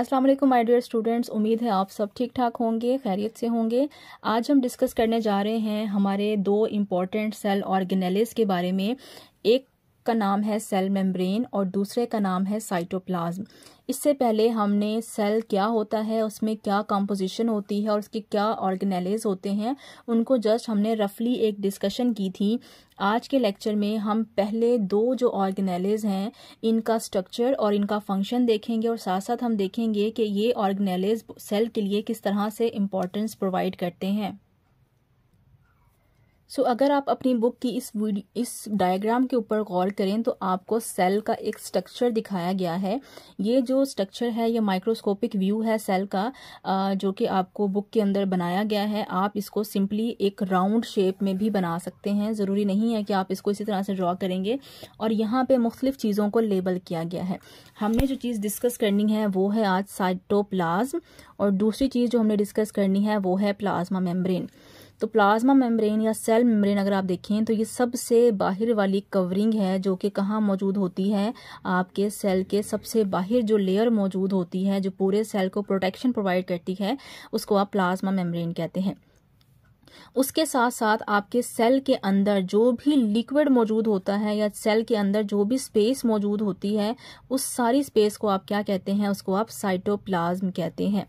अस्सलाम वालेकुम my dear students उम्मीद है आप सब ठीक ठाक होंगे खैरियत से होंगे आज हम डिस्कस करने जा रहे हैं हमारे दो इम्पॉर्टेंट सेल ऑर्गेनेलिस के बारे में एक का नाम है सेल मेम्ब्रेन और दूसरे का नाम है साइटोप्लाज्म इससे पहले हमने सेल क्या होता है उसमें क्या कंपोजिशन होती है और उसके क्या ऑर्गेनेलेज होते हैं उनको जस्ट हमने रफली एक डिस्कशन की थी आज के लेक्चर में हम पहले दो जो ऑर्गेनेलेज हैं इनका स्ट्रक्चर और इनका फंक्शन देखेंगे और साथ साथ हम देखेंगे कि ये ऑर्गेनेलेज सेल के लिए किस तरह से इम्पोर्टेंस प्रोवाइड करते हैं सो so, अगर आप अपनी बुक की इस इस डायग्राम के ऊपर गौर करें तो आपको सेल का एक स्ट्रक्चर दिखाया गया है ये जो स्ट्रक्चर है ये माइक्रोस्कोपिक व्यू है सेल का जो कि आपको बुक के अंदर बनाया गया है आप इसको सिंपली एक राउंड शेप में भी बना सकते हैं ज़रूरी नहीं है कि आप इसको इसी तरह से ड्रॉ करेंगे और यहाँ पर मुख्तलिफ़ चीज़ों को लेबल किया गया है हमने जो चीज़ डिस्कस करनी है वो है आज साइटोप्लाज्म और दूसरी चीज़ जो हमने डिस्कस करनी है वो है प्लाज्मा मेम्ब्रेन तो प्लाज्मा मेम्ब्रेन या सेल मेम्ब्रेन अगर आप देखें तो ये सबसे बाहर वाली कवरिंग है जो कि कहाँ मौजूद होती है आपके सेल के सबसे बाहर जो लेयर मौजूद होती है जो पूरे सेल को प्रोटेक्शन प्रोवाइड करती है उसको आप प्लाज्मा मेम्ब्रेन कहते हैं उसके साथ साथ आपके सेल के अंदर जो भी लिक्विड मौजूद होता है या सेल के अंदर जो भी स्पेस मौजूद होती है उस सारी स्पेस को आप क्या कहते हैं उसको आप साइटोप्लाज्म कहते हैं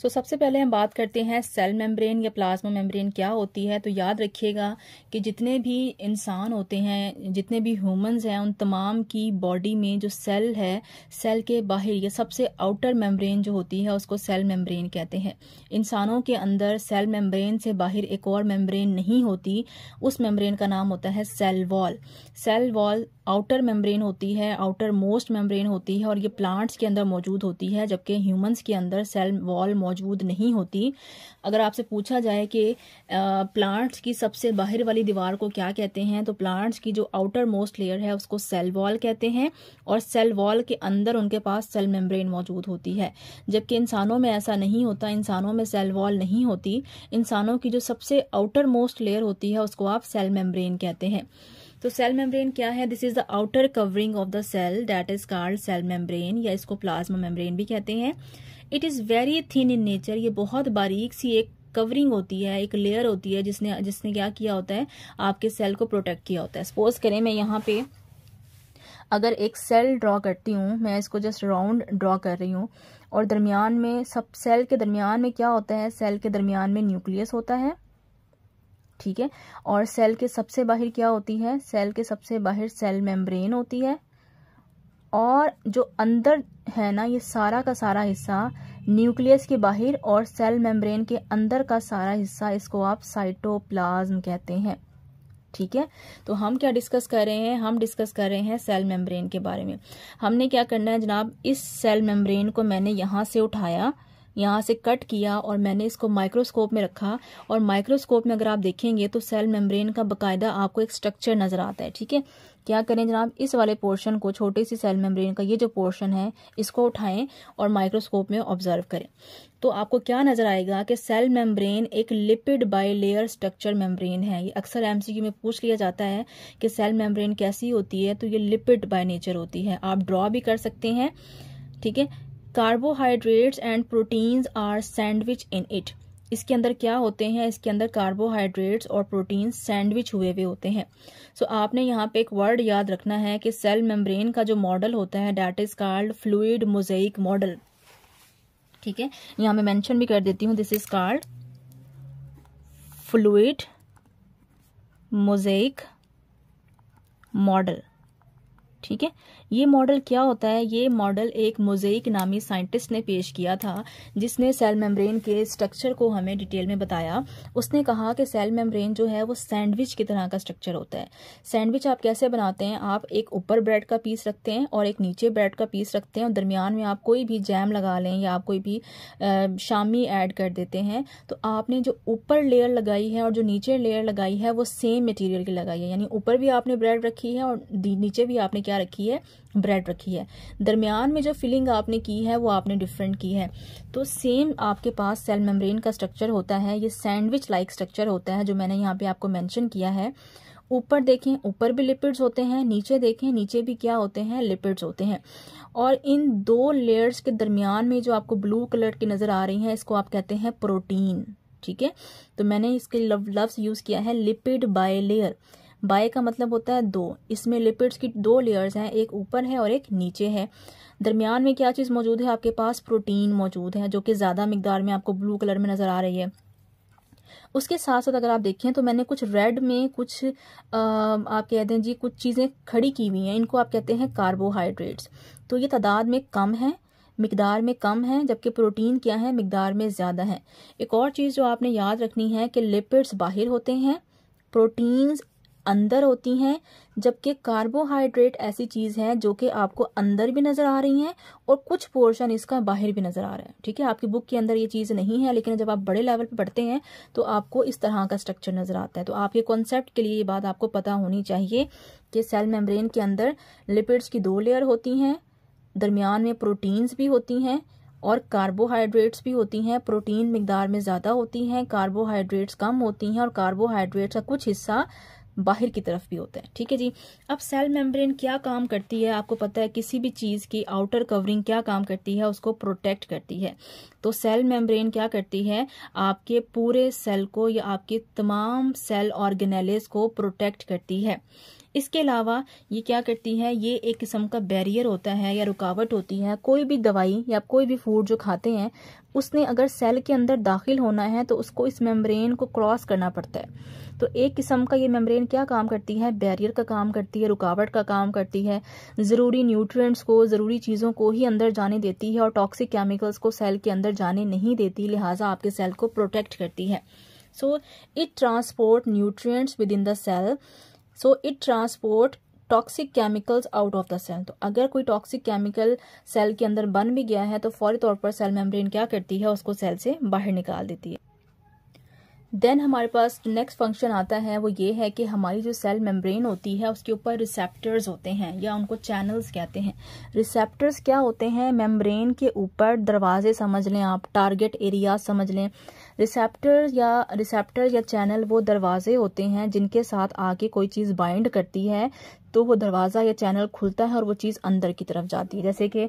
सो so, सबसे पहले हम बात करते हैं सेल मेम्ब्रेन या प्लाज्मा मेम्ब्रेन क्या होती है तो याद रखिएगा कि जितने भी इंसान होते हैं जितने भी ह्यूमंस हैं उन तमाम की बॉडी में जो सेल है सेल के बाहर या सबसे आउटर मेम्ब्रेन जो होती है उसको सेल मेम्ब्रेन कहते हैं इंसानों के अंदर सेल मेम्ब्रेन से बाहर एक और मेम्ब्रेन नहीं होती उस मेम्ब्रेन का नाम होता है cell wall cell wall outer membrane होती है आउटर मोस्ट मेम्ब्रेन होती है और ये प्लांट्स के अंदर मौजूद होती है जबकि ह्यूमन्स के अंदर सेल वॉल मौजूद नहीं होती अगर आपसे पूछा जाए कि प्लांट्स की सबसे बाहर वाली दीवार को क्या कहते हैं तो प्लांट्स की जो आउटर मोस्ट लेयर है उसको सेल वॉल कहते हैं और सेल वॉल के अंदर उनके पास सेल मेम्ब्रेन मौजूद होती है जबकि इंसानों में ऐसा नहीं होता इंसानों में सेल वॉल नहीं होती इंसानों की जो सबसे आउटर मोस्ट लेयर होती है उसको आप सेल मेम्ब्रेन कहते हैं तो सेल मेम्ब्रेन क्या है this is the outer covering of the cell that is called cell membrane या इसको प्लाज्मा मेम्ब्रेन भी कहते हैं it is very thin in nature ये बहुत बारीक सी एक कवरिंग होती है एक लेयर होती है जिसने जिसने क्या किया होता है आपके सेल को प्रोटेक्ट किया होता है सपोज करें मैं यहाँ पे अगर एक सेल ड्रॉ करती हूँ मैं इसको जस्ट राउंड ड्रॉ कर रही हूँ और दरमियान में सब सेल के दरमियान में क्या होता है सेल के दरमियान में न्यूक्लियस होता है ठीक है और सेल के सबसे बाहर क्या होती है सेल के सबसे बाहर सेल मेम्ब्रेन होती है और जो अंदर है ना ये सारा का सारा हिस्सा न्यूक्लियस के बाहर और सेल मेम्ब्रेन के अंदर का सारा हिस्सा इसको आप साइटोप्लाज्म कहते हैं ठीक है तो हम क्या डिस्कस कर रहे हैं हम डिस्कस कर रहे हैं सेल मेम्ब्रेन के बारे में हमने क्या करना है जनाब इस सेल मेम्ब्रेन को मैंने यहाँ से उठाया यहाँ से कट किया और मैंने इसको माइक्रोस्कोप में रखा और माइक्रोस्कोप में अगर आप देखेंगे तो सेल मेम्ब्रेन का बकायदा आपको एक स्ट्रक्चर नज़र आता है ठीक है क्या करें जनाब इस वाले पोर्शन को छोटे सी सेल मेम्ब्रेन का ये जो पोर्शन है इसको उठाएं और माइक्रोस्कोप में ऑब्जर्व करें तो आपको क्या नज़र आएगा कि सेल मेम्ब्रेन एक lipid bilayer structure membrane है ये अक्सर एमसीक्यू में पूछ लिया जाता है कि सेल मेम्ब्रेन कैसी होती है तो ये लिपिड बाय नेचर होती है आप ड्रॉ भी कर सकते हैं ठीक है carbohydrates and proteins are sandwich in it इसके अंदर क्या होते हैं इसके अंदर कार्बोहाइड्रेट्स और प्रोटीन सैंडविच हुए हुए होते हैं सो so, आपने यहाँ पे एक वर्ड याद रखना है कि सेल मेम्ब्रेन का जो मॉडल होता है that is called fluid mosaic model ठीक है यहाँ मैं मेंशन भी कर देती हूँ this is called fluid mosaic model ठीक है ये मॉडल क्या होता है ये मॉडल एक मोजेक नामी साइंटिस्ट ने पेश किया था जिसने सेल मेम्ब्रेन के स्ट्रक्चर को हमें डिटेल में बताया उसने कहा कि सेल मेम्ब्रेन जो है वो सैंडविच की तरह का स्ट्रक्चर होता है सैंडविच आप कैसे बनाते हैं आप एक ऊपर ब्रेड का पीस रखते हैं और एक नीचे ब्रेड का पीस रखते हैं और दरमियान में आप कोई भी जैम लगा लें या आप कोई भी शामी ऐड कर देते हैं तो आपने जो ऊपर लेयर लगाई है और जो नीचे लेयर लगाई है वो सेम मटीरियल की लगाई है यानी ऊपर भी आपने ब्रेड रखी है और नीचे भी आपने क्या रखी है ब्रेड रखी है दरमियान में जो फिलिंग आपने की है वो आपने डिफरेंट की है तो सेम आपके पास सेल मेम्ब्रेन का स्ट्रक्चर होता है ये सैंडविच लाइक स्ट्रक्चर होता है जो मैंने यहाँ पे आपको मेंशन किया है ऊपर देखें ऊपर भी लिपिड्स होते हैं नीचे देखें नीचे भी क्या होते हैं लिपिड्स होते हैं और इन दो लेयर्स के दरमियान में जो आपको ब्लू कलर की नज़र आ रही है इसको आप कहते हैं प्रोटीन ठीक है तो मैंने इसके लव लफ्स यूज़ किया है लिपिड बाय लेयर बाय का मतलब होता है दो इसमें लिपिड्स की दो लेयर्स हैं एक ऊपर है और एक नीचे है दरमियान में क्या चीज़ मौजूद है आपके पास प्रोटीन मौजूद है जो कि ज़्यादा मिकदार में आपको ब्लू कलर में नज़र आ रही है उसके साथ साथ अगर आप देखें तो मैंने कुछ रेड में कुछ आ, आप कहते हैं जी कुछ चीज़ें खड़ी की हुई हैं इनको आप कहते हैं कार्बोहाइड्रेट्स तो ये तादाद में कम है मकदार में कम है जबकि प्रोटीन क्या है मकदार में ज़्यादा है एक और चीज़ जो आपने याद रखनी है कि लिपिड्स बाहर होते हैं प्रोटीन्स अंदर होती हैं जबकि कार्बोहाइड्रेट ऐसी चीज है जो कि आपको अंदर भी नजर आ रही है और कुछ पोर्शन इसका बाहर भी नजर आ रहा है ठीक है आपकी बुक के अंदर ये चीज नहीं है लेकिन जब आप बड़े लेवल पर पढ़ते हैं तो आपको इस तरह का स्ट्रक्चर नजर आता है तो आपके कॉन्सेप्ट के लिए ये बात आपको पता होनी चाहिए कि सेल मेम्ब्रेन के अंदर लिपिड्स की दो लेयर होती हैं दरमियान में प्रोटीन्स भी होती हैं और कार्बोहाइड्रेट्स भी होती हैं प्रोटीन मकदार में ज़्यादा होती हैं कार्बोहाइड्रेट्स कम होती हैं और कार्बोहाइड्रेट्स का कुछ हिस्सा बाहर की तरफ भी होता है ठीक है जी अब सेल मेम्ब्रेन क्या काम करती है आपको पता है किसी भी चीज़ की आउटर कवरिंग क्या काम करती है उसको प्रोटेक्ट करती है तो सेल मेम्ब्रेन क्या करती है आपके पूरे सेल को या आपके तमाम सेल ऑर्गेनेलिस को प्रोटेक्ट करती है इसके अलावा ये क्या करती है ये एक किस्म का बैरियर होता है या रुकावट होती है कोई भी दवाई या कोई भी फूड जो खाते हैं उसने अगर सेल के अंदर दाखिल होना है तो उसको इस मेम्ब्रेन को क्रॉस करना पड़ता है तो एक किस्म का ये मेम्ब्रेन क्या काम करती है बैरियर का काम करती है रुकावट का काम करती है ज़रूरी न्यूट्रिएंट्स को ज़रूरी चीज़ों को ही अंदर जाने देती है और टॉक्सिक केमिकल्स को सेल के अंदर जाने नहीं देती लिहाजा आपके सेल को प्रोटेक्ट करती है so it transport nutrient within the cell so it transport toxic chemicals out of the cell तो अगर कोई टॉक्सिक केमिकल सेल के अंदर बन भी गया है तो फौरी तौर पर सेल मेम्ब्रेन क्या करती है उसको सेल से बाहर निकाल देती है देन हमारे पास नेक्स्ट फंक्शन आता है वो ये है कि हमारी जो सेल मेम्ब्रेन होती है उसके ऊपर रिसेप्टर्स होते हैं या उनको चैनल्स कहते हैं रिसेप्टर्स क्या होते हैं मेम्ब्रेन के ऊपर दरवाजे समझ लें आप टारगेट एरिया समझ लें रिसेप्टर या रिसेप्टर या चैनल वो दरवाजे होते हैं जिनके साथ आके कोई चीज़ बाइंड करती है तो वो दरवाज़ा या चैनल खुलता है और वो चीज़ अंदर की तरफ जाती है जैसे कि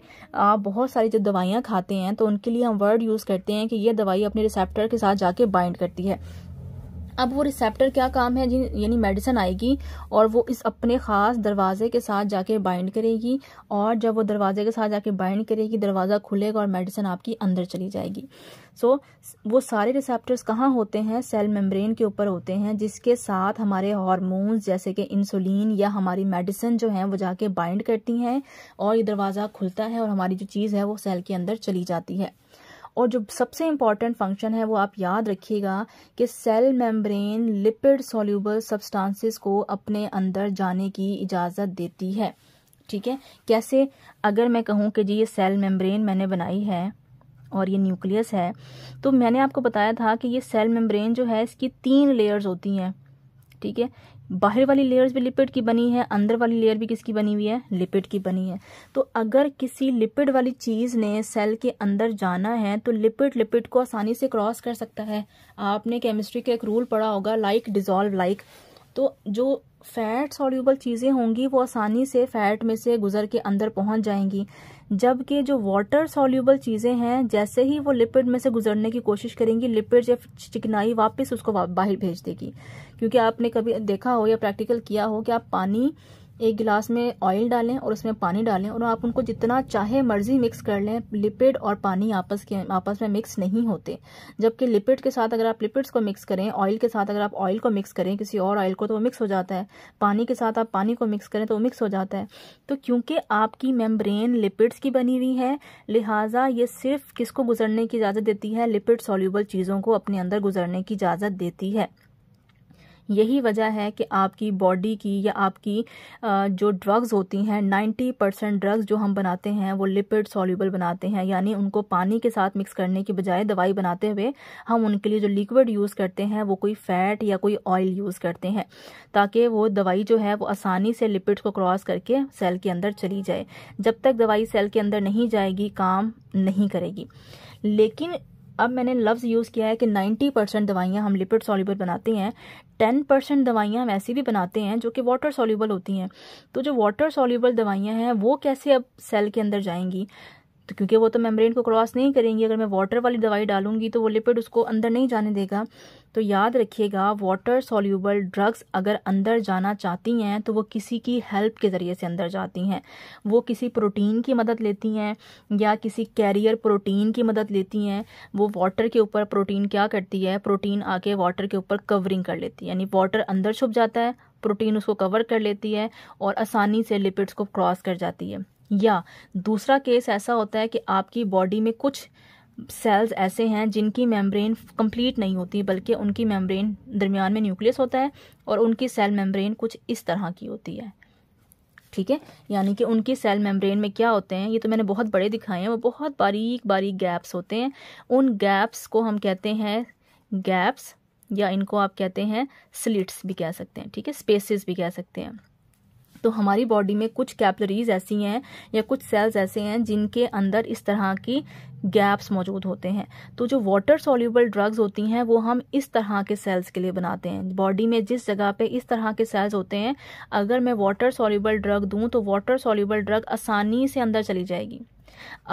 आप बहुत सारी जो दवाइयाँ खाते हैं तो उनके लिए हम वर्ड यूज़ करते हैं कि ये दवाई अपने रिसेप्टर के साथ जाके बाइंड करती है अब वो रिसेप्टर क्या काम है यानी मेडिसन आएगी और वो इस अपने ख़ास दरवाजे के साथ जाके बाइंड करेगी और जब वो दरवाजे के साथ जाके बाइंड करेगी दरवाज़ा खुलेगा और मेडिसन आपकी अंदर चली जाएगी सो so, वो सारे रिसेप्टर्स कहाँ होते हैं सेल मेम्ब्रेन के ऊपर होते हैं जिसके साथ हमारे हॉर्मोन्स जैसे कि इंसुलिन या हमारी मेडिसिन जो है वो जाके बाइंड करती हैं और ये दरवाज़ा खुलता है और हमारी जो चीज़ है वो सेल के अंदर चली जाती है और जो सबसे इम्पॉर्टेंट फंक्शन है वो आप याद रखिएगा कि cell membrane lipid soluble substances को अपने अंदर जाने की इजाज़त देती है ठीक है कैसे अगर मैं कहूँ कि जी ये सेल मेम्ब्रेन मैंने बनाई है और ये न्यूक्लियस है तो मैंने आपको बताया था कि ये सेल मेम्ब्रेन जो है इसकी तीन लेयर्स होती हैं ठीक है बाहर वाली लेयर्स भी लिपिड की बनी है अंदर वाली लेयर भी किसकी बनी हुई है लिपिड की बनी है तो अगर किसी लिपिड वाली चीज़ ने सेल के अंदर जाना है तो लिपिड लिपिड को आसानी से क्रॉस कर सकता है आपने केमिस्ट्री का के एक रूल पढ़ा होगा लाइक डिजॉल्व लाइक तो जो फैट सॉल्यूबल चीज़ें होंगी वो आसानी से फैट में से गुजर के अंदर पहुंच जाएंगी जबकि जो वाटर सॉल्यूबल चीज़ें हैं जैसे ही वो लिपिड में से गुजरने की कोशिश करेंगी लिपिड या चिकनाई वापस उसको बाहर भेज देगी क्योंकि आपने कभी देखा हो या प्रैक्टिकल किया हो कि आप पानी एक गिलास में ऑयल डालें और उसमें पानी डालें और आप उनको जितना चाहे मर्जी मिक्स कर लें लिपिड और पानी आपस के आपस में मिक्स नहीं होते जबकि लिपिड के साथ अगर आप लिपिड्स को मिक्स करें ऑयल के साथ अगर आप ऑयल को मिक्स करें किसी और ऑयल को तो वो मिक्स हो जाता है पानी के साथ आप पानी को मिक्स करें तो वो मिक्स हो जाता है तो क्योंकि आपकी मेम्ब्रेन लिपिड्स की बनी हुई है लिहाजा ये सिर्फ किसको गुजरने की इजाज़त देती है लिपिड सॉल्यूबल चीज़ों को अपने अंदर गुजरने की इजाज़त देती है यही वजह है कि आपकी बॉडी की या आपकी जो ड्रग्स होती हैं 90 परसेंट ड्रग्स जो हम बनाते हैं वो लिपिड सॉल्यूबल बनाते हैं यानी उनको पानी के साथ मिक्स करने के बजाय दवाई बनाते हुए हम उनके लिए जो लिक्विड यूज़ करते हैं वो कोई फ़ैट या कोई ऑयल यूज़ करते हैं ताकि वो दवाई जो है वो आसानी से लिपिड्स को क्रॉस करके सेल के अंदर चली जाए जब तक दवाई सेल के अंदर नहीं जाएगी काम नहीं करेगी लेकिन अब मैंने लफ्ज़ यूज़ किया है कि 90 परसेंट दवाइयाँ हम लिपिड सॉल्यूबल बनाते हैं 10 परसेंट दवाइयाँ हम ऐसी भी बनाते हैं जो कि वाटर सॉल्यूबल होती हैं तो जो वाटर सॉल्यूबल दवाइयाँ हैं वो कैसे अब सेल के अंदर जाएंगी तो क्योंकि वो तो मेम्ब्रेन को क्रॉस नहीं करेंगी अगर मैं वाटर वाली दवाई डालूंगी तो वो लिपिड उसको अंदर नहीं जाने देगा तो याद रखिएगा वाटर सॉल्यूबल ड्रग्स अगर अंदर जाना चाहती हैं तो वो किसी की हेल्प के ज़रिए से अंदर जाती हैं वो किसी प्रोटीन की मदद लेती हैं या किसी कैरियर प्रोटीन की मदद लेती हैं वो वाटर के ऊपर प्रोटीन क्या करती है प्रोटीन आके वाटर के ऊपर कवरिंग कर लेती है यानी वाटर अंदर छुप जाता है प्रोटीन उसको कवर कर लेती है और आसानी से लिपिड्स को क्रॉस कर जाती है या दूसरा केस ऐसा होता है कि आपकी बॉडी में कुछ सेल्स ऐसे हैं जिनकी मेम्ब्रेन कंप्लीट नहीं होती बल्कि उनकी मेम्ब्रेन दरमियान में न्यूक्लियस होता है और उनकी सेल मेम्ब्रेन कुछ इस तरह की होती है ठीक है यानी कि उनकी सेल मेम्ब्रेन में क्या होते हैं ये तो मैंने बहुत बड़े दिखाए हैं वो बहुत बारीक बारीक गैप्स होते हैं उन गैप्स को हम कहते हैं गैप्स या इनको आप कहते हैं स्लिट्स भी कह सकते हैं ठीक है स्पेसिस भी कह सकते हैं तो हमारी बॉडी में कुछ कैपलरीज ऐसी हैं या कुछ सेल्स ऐसे हैं जिनके अंदर इस तरह की गैप्स मौजूद होते हैं तो जो वाटर सॉल्यूबल ड्रग्स होती हैं वो हम इस तरह के सेल्स के लिए बनाते हैं बॉडी में जिस जगह पे इस तरह के सेल्स होते हैं अगर मैं वाटर सॉल्यूबल ड्रग दूँ तो वाटर सॉल्यूबल ड्रग आसानी से अंदर चली जाएगी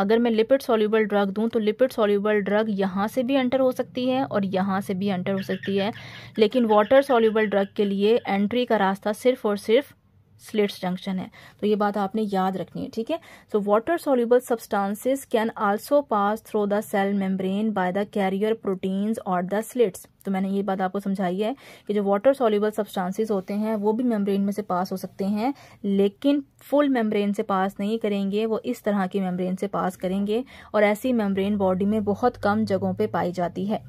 अगर मैं लिपिड सॉल्यूबल ड्रग दूं तो लिपिड सॉल्यूबल ड्रग यहाँ से भी एंटर हो सकती है और यहाँ से भी एंटर हो सकती है लेकिन वाटर सॉल्यूबल ड्रग के लिए एंट्री का रास्ता सिर्फ और सिर्फ स्लिट्स जंक्शन है तो ये बात आपने याद रखनी है ठीक है so water soluble substances can also pass through the cell membrane by the carrier proteins और द स्लिट्स तो मैंने ये बात आपको समझाई है कि जो वाटर सोल्यूबल सब्सटेंसेस होते हैं वो भी मेम्ब्रेन में से पास हो सकते हैं लेकिन फुल मेम्ब्रेन से पास नहीं करेंगे वो इस तरह की मेम्ब्रेन से पास करेंगे और ऐसी मेम्ब्रेन बॉडी में बहुत कम जगहों पर पाई जाती है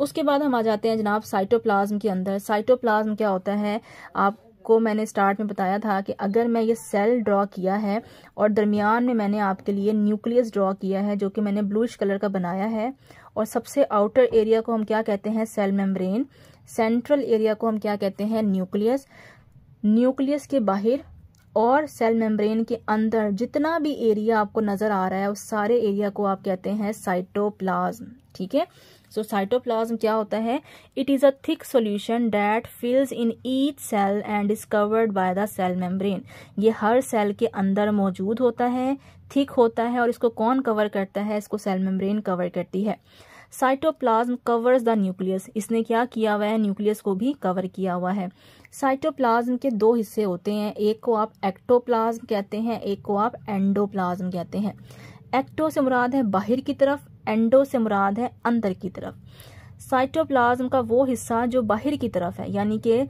उसके बाद हम आ जाते हैं जनाब साइटोप्लाज्म के अंदर साइटोप्लाज्म क्या होता है आप आपको मैंने स्टार्ट में बताया था कि अगर मैं ये सेल ड्रॉ किया है और दरमियान में मैंने आपके लिए न्यूक्लियस ड्रॉ किया है जो कि मैंने ब्लूश कलर का बनाया है और सबसे आउटर एरिया को हम क्या कहते हैं सेल मेम्ब्रेन सेंट्रल एरिया को हम क्या कहते हैं न्यूक्लियस न्यूक्लियस के बाहर और सेल मेम्ब्रेन के अंदर जितना भी एरिया आपको नजर आ रहा है उस सारे एरिया को आप कहते हैं साइटोप्लाज्म ठीक है सो साइटोप्लाज्म क्या होता है it is a thick solution that fills in each cell and is covered by the cell membrane ये हर सेल के अंदर मौजूद होता है थिक होता है और इसको कौन कवर करता है इसको सेल मेम्ब्रेन कवर करती है साइटोप्लाज्म कवर्स द न्यूक्लियस इसने क्या किया हुआ है न्यूक्लियस को भी कवर किया हुआ है साइटोप्लाज्म के दो हिस्से होते हैं एक को आप एक्टोप्लाज्म कहते हैं एक को आप एंडोप्लाज्म कहते हैं एक्टो से मुराद है बाहर की तरफ एंडो से मुराद है अंदर की तरफ साइटोप्लाज्म का वो हिस्सा जो बाहर की तरफ है यानी कि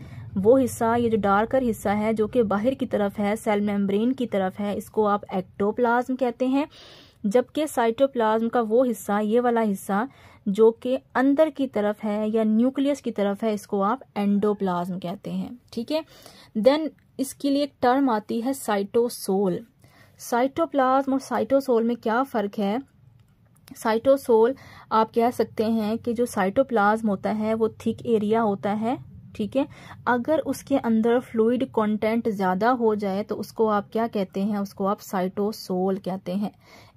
वो हिस्सा ये जो डार्कर हिस्सा है जो कि बाहर की तरफ है सेल मेम्ब्रेन की तरफ है इसको आप एक्टोप्लाज्म कहते हैं जबकि साइटोप्लाज्म का वो हिस्सा ये वाला हिस्सा जो कि अंदर की तरफ है या न्यूक्लियस की तरफ है इसको आप एंडोप्लाज्म कहते हैं ठीक है देन इसके लिए एक टर्म आती है साइटोसोल साइटोप्लाज्म और साइटोसोल में क्या फ़र्क है साइटोसोल आप कह सकते हैं कि जो साइटोप्लाज्म होता है वो थिक एरिया होता है ठीक है अगर उसके अंदर फ्लूड कंटेंट ज़्यादा हो जाए तो उसको आप क्या कहते हैं उसको आप साइटोसोल कहते हैं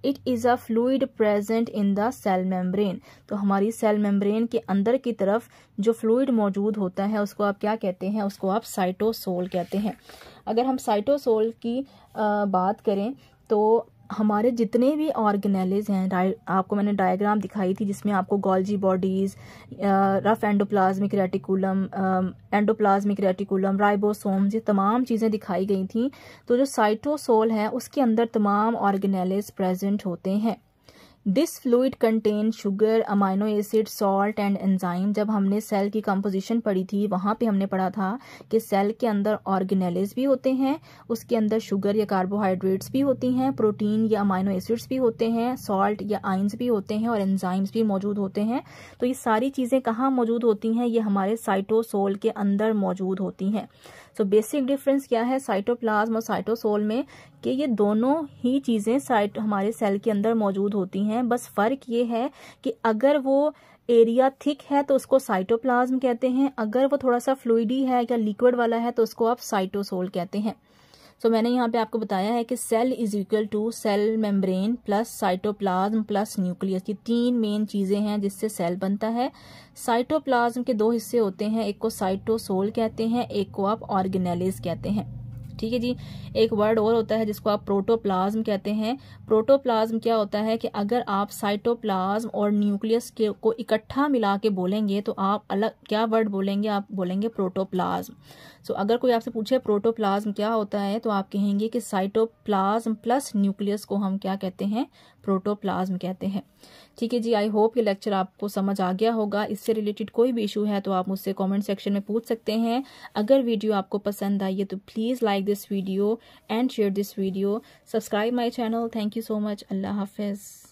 it is a fluid present in the cell membrane तो हमारी सेल मेम्ब्रेन के अंदर की तरफ जो फ्लूड मौजूद होता है उसको आप क्या कहते हैं उसको आप साइटोसोल कहते हैं अगर हम साइटोसोल की बात करें तो हमारे जितने भी ऑर्गेनेलिज हैं आपको मैंने डायग्राम दिखाई थी जिसमें आपको Golgi bodies rough endoplasmic reticulum endoplasmic reticulum ribosome ये तमाम चीज़ें दिखाई गई थी तो जो साइटोसोल है उसके अंदर तमाम ऑर्गेनेलिज प्रेजेंट होते हैं this fluid contain sugar amino acid salt and enzyme जब हमने सेल की कंपोजिशन पढ़ी थी वहां पे हमने पढ़ा था कि सेल के अंदर ऑर्गेनेलिस भी होते हैं उसके अंदर शुगर या कार्बोहाइड्रेट्स भी होती हैं प्रोटीन या अमाइनो एसिड्स भी होते हैं सॉल्ट या आइंस भी होते हैं और एंजाइम्स भी मौजूद होते हैं तो ये सारी चीज़ें कहाँ मौजूद होती हैं ये हमारे साइटोसोल के अंदर मौजूद होती हैं सो बेसिक डिफरेंस क्या है साइटोप्लाज्म और साइटोसोल में कि ये दोनों ही चीज़ें साइट हमारे सेल के अंदर मौजूद होती हैं बस फर्क ये है कि अगर वो एरिया थिक है तो उसको साइटोप्लाज्म कहते हैं अगर वो थोड़ा सा फ्लूडी है या लिक्विड वाला है तो उसको आप साइटोसोल कहते हैं सो so, मैंने यहाँ पे आपको बताया है कि cell is equal to cell membrane plus cytoplasm plus nucleus ये तीन मेन चीज़ें हैं जिससे सेल बनता है साइटोप्लाज्म के दो हिस्से होते हैं एक को साइटोसोल कहते हैं एक को आप ऑर्गेनेलिस कहते हैं ठीक है जी एक वर्ड और होता है जिसको आप प्रोटोप्लाज्म कहते हैं प्रोटोप्लाज्म क्या होता है कि अगर आप साइटोप्लाज्म और न्यूक्लियस के को इकट्ठा मिला के बोलेंगे तो आप अलग क्या वर्ड बोलेंगे आप बोलेंगे प्रोटोप्लाज्म सो so, अगर कोई आपसे पूछे प्रोटोप्लाज्म क्या होता है तो आप कहेंगे कि साइटोप्लाज्म प्लस न्यूक्लियस को हम क्या कहते हैं प्रोटोप्लाज्म कहते हैं ठीक है जी आई होप ये लेक्चर आपको समझ आ गया होगा इससे रिलेटेड कोई भी इशू है तो आप मुझसे कमेंट सेक्शन में पूछ सकते हैं अगर वीडियो आपको पसंद आई है तो please like this video and share this video subscribe my channel thank you so much अल्लाह हाफिज़